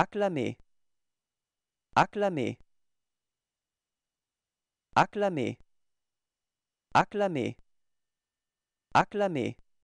Acclamer. acclamé, acclamé, acclamé, acclamé.